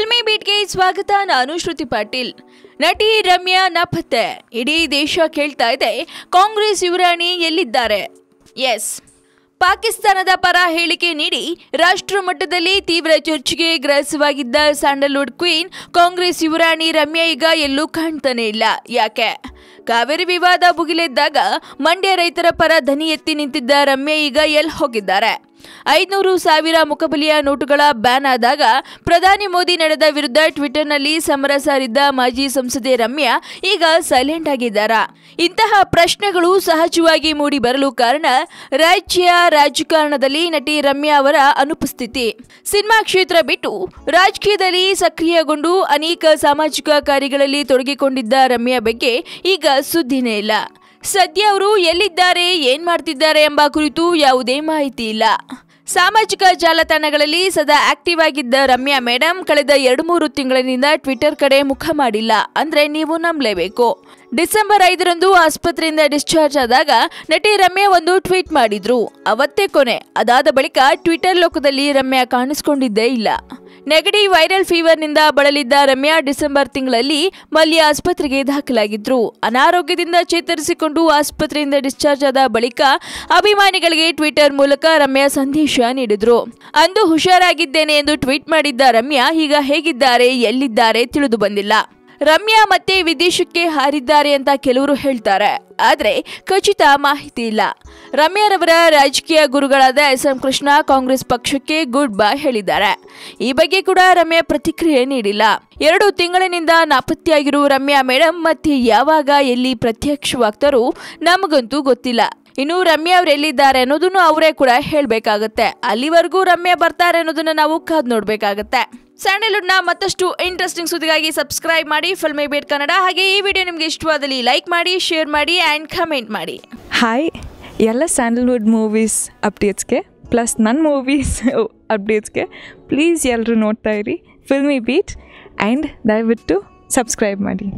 filmy ಬೀಟ್ಗೆ ಸ್ವಾಗತ ನಾನು ಶ್ರುತಿ ಪಾಟೀಲ್ ನಟಿ ರಮ್ಯಾ ನಾಪತ್ತೆ ಇಡೀ ದೇಶ ಕೇಳ್ತಾ ಇದೆ ಕಾಂಗ್ರೆಸ್ ಯುವರಾಣಿ ಎಲ್ಲಿದ್ದಾರೆ ಎಸ್ ಪಾಕಿಸ್ತಾನದ ಪರ ಹೇಳಿಕೆ ನೀಡಿ ರಾಷ್ಟ್ರ ಮಟ್ಟದಲ್ಲಿ ತೀವ್ರ ಚರ್ಚೆಗೆ ಗ್ರಾಸವಾಗಿದ್ದ ಸ್ಯಾಂಡಲ್ವುಡ್ ಕ್ವೀನ್ ಕಾಂಗ್ರೆಸ್ ಯುವರಾಣಿ ರಮ್ಯಾ ಈಗ ಎಲ್ಲೂ ಕಾಣ್ತಾನೇ ಇಲ್ಲ ಯಾಕೆ ಕಾವೇರಿ ವಿವಾದ ಭುಗಿಲೆದ್ದಾಗ ಮಂಡ್ಯ ರೈತರ ಪರ ಧನಿ ಎತ್ತಿ ನಿಂತಿದ್ದ ರಮ್ಯಾ ಈಗ ಎಲ್ಲಿ ಹೋಗಿದ್ದಾರೆ ಐದುನೂರು ಸಾವಿರ ಮುಖಬಲಿಯ ನೋಟುಗಳ ಬ್ಯಾನ್ ಆದಾಗ ಪ್ರಧಾನಿ ಮೋದಿ ನಡೆದ ವಿರುದ್ಧ ಟ್ವಿಟರ್ನಲ್ಲಿ ಸಮರ ಸಾರಿದ್ದ ಮಾಜಿ ಸಂಸದೆ ರಮ್ಯಾ ಈಗ ಸೈಲೆಂಟ್ ಆಗಿದ್ದಾರೆ ಇಂತಹ ಪ್ರಶ್ನೆಗಳು ಸಹಜವಾಗಿ ಮೂಡಿ ಬರಲು ಕಾರಣ ರಾಜ್ಯ ರಾಜಕಾರಣದಲ್ಲಿ ನಟಿ ರಮ್ಯಾ ಅವರ ಅನುಪಸ್ಥಿತಿ ಸಿನಿಮಾ ಕ್ಷೇತ್ರ ಬಿಟ್ಟು ರಾಜಕೀಯದಲ್ಲಿ ಸಕ್ರಿಯಗೊಂಡು ಅನೇಕ ಸಾಮಾಜಿಕ ಕಾರ್ಯಗಳಲ್ಲಿ ತೊಡಗಿಕೊಂಡಿದ್ದ ರಮ್ಯಾ ಬಗ್ಗೆ ಈಗ ಸುದ್ದಿನೇ ಇಲ್ಲ ಸದ್ಯ ಅವರು ಎಲ್ಲಿದ್ದಾರೆ ಏನ್ ಮಾಡ್ತಿದ್ದಾರೆ ಎಂಬ ಕುರಿತು ಯಾವುದೇ ಮಾಹಿತಿ ಇಲ್ಲ ಸಾಮಾಜಿಕ ಜಾಲತಾಣಗಳಲ್ಲಿ ಸದಾ ಆಕ್ಟಿವ್ ಆಗಿದ್ದ ರಮ್ಯಾ ಮೇಡಮ್ ಕಳೆದ ಎರಡು ಮೂರು ತಿಂಗಳಿನಿಂದ ಟ್ವಿಟರ್ ಕಡೆ ಮುಖ ಮಾಡಿಲ್ಲ ಅಂದ್ರೆ ನೀವು ನಂಬಲೇಬೇಕು ಡಿಸೆಂಬರ್ ಐದರಂದು ಆಸ್ಪತ್ರೆಯಿಂದ ಡಿಸ್ಚಾರ್ಜ್ ಆದಾಗ ನಟಿ ರಮ್ಯಾ ಒಂದು ಟ್ವೀಟ್ ಮಾಡಿದ್ರು ಅವತ್ತೇ ಕೊನೆ ಅದಾದ ಬಳಿಕ ಟ್ವಿಟರ್ ಲೋಕದಲ್ಲಿ ರಮ್ಯಾ ಕಾಣಿಸ್ಕೊಂಡಿದ್ದೇ ಇಲ್ಲ ನೆಗಡಿ ವೈರಲ್ ಫೀವರ್ನಿಂದ ಬಳಲಿದ್ದ ರಮ್ಯಾ ಡಿಸೆಂಬರ್ ತಿಂಗಳಲ್ಲಿ ಮಲ್ಯ ಆಸ್ಪತ್ರೆಗೆ ದಾಖಲಾಗಿದ್ರು ಅನಾರೋಗ್ಯದಿಂದ ಚೇತರಿಸಿಕೊಂಡು ಆಸ್ಪತ್ರೆಯಿಂದ ಡಿಸ್ಚಾರ್ಜ್ ಆದ ಬಳಿಕ ಅಭಿಮಾನಿಗಳಿಗೆ ಟ್ವಿಟರ್ ಮೂಲಕ ರಮ್ಯಾ ಸಂದೇಶ ನೀಡಿದ್ರು ಅಂದು ಹುಷಾರಾಗಿದ್ದೇನೆ ಎಂದು ಟ್ವೀಟ್ ಮಾಡಿದ್ದ ರಮ್ಯಾ ಈಗ ಹೇಗಿದ್ದಾರೆ ಎಲ್ಲಿದ್ದಾರೆ ತಿಳಿದು ಬಂದಿಲ್ಲ ರಮ್ಯಾ ಮತ್ತೆ ವಿದೇಶಕ್ಕೆ ಹಾರಿದ್ದಾರೆ ಅಂತ ಕೆಲವರು ಹೇಳ್ತಾರೆ ಆದರೆ ಖಚಿತ ಮಾಹಿತಿ ಇಲ್ಲ ರಮ್ಯಾರವರ ರಾಜಕೀಯ ಗುರುಗಳಾದ ಎಸ್ ಎಂ ಕೃಷ್ಣ ಕಾಂಗ್ರೆಸ್ ಪಕ್ಷಕ್ಕೆ ಗುಡ್ ಬೈ ಹೇಳಿದ್ದಾರೆ ಈ ಬಗ್ಗೆ ಕೂಡ ರಮ್ಯಾ ಪ್ರತಿಕ್ರಿಯೆ ನೀಡಿಲ್ಲ ಎರಡು ತಿಂಗಳಿನಿಂದ ನಾಪತ್ತೆಯಾಗಿರುವ ರಮ್ಯಾ ಮೇಡಮ್ ಮತ್ತೆ ಯಾವಾಗ ಎಲ್ಲಿ ಪ್ರತ್ಯಕ್ಷವಾಗ್ತಾರೋ ನಮಗಂತೂ ಗೊತ್ತಿಲ್ಲ ಇನ್ನು ರಮ್ಯಾ ಅವ್ರು ಎಲ್ಲಿದ್ದಾರೆ ಅನ್ನೋದನ್ನು ಅವರೇ ಕೂಡ ಹೇಳಬೇಕಾಗತ್ತೆ ಅಲ್ಲಿವರೆಗೂ ರಮ್ಯಾ ಬರ್ತಾರೆ ಅನ್ನೋದನ್ನ ನಾವು ಕಾದ್ ನೋಡ್ಬೇಕಾಗತ್ತೆ ಸ್ಯಾಂಡಲ್ವುಡ್ನ ಮತ್ತಷ್ಟು ಇಂಟ್ರೆಸ್ಟಿಂಗ್ ಸುದ್ದಿಗಾಗಿ ಸಬ್ಸ್ಕ್ರೈಬ್ ಮಾಡಿ ಫಿಲ್ಮಿ ಬೇಟ್ ಕನ್ನಡ ಹಾಗೆ ಈ ವಿಡಿಯೋ ನಿಮಗೆ ಇಷ್ಟವಾದಲ್ಲಿ ಲೈಕ್ ಮಾಡಿ ಶೇರ್ ಮಾಡಿ ಆ್ಯಂಡ್ ಕಮೆಂಟ್ ಮಾಡಿ ಹಾಯ್ ಎಲ್ಲ ಸ್ಯಾಂಡಲ್ವುಡ್ ಮೂವೀಸ್ ಅಪ್ಡೇಟ್ಸ್ಗೆ ಪ್ಲಸ್ ನನ್ನ ಮೂವೀಸ್ ಅಪ್ಡೇಟ್ಸ್ಗೆ ಪ್ಲೀಸ್ ಎಲ್ಲರೂ ನೋಡ್ತಾ ಇರಿ ಫಿಲ್ಮಿ ಬೀಟ್ ಆ್ಯಂಡ್ ದಯವಿಟ್ಟು ಸಬ್ಸ್ಕ್ರೈಬ್ ಮಾಡಿ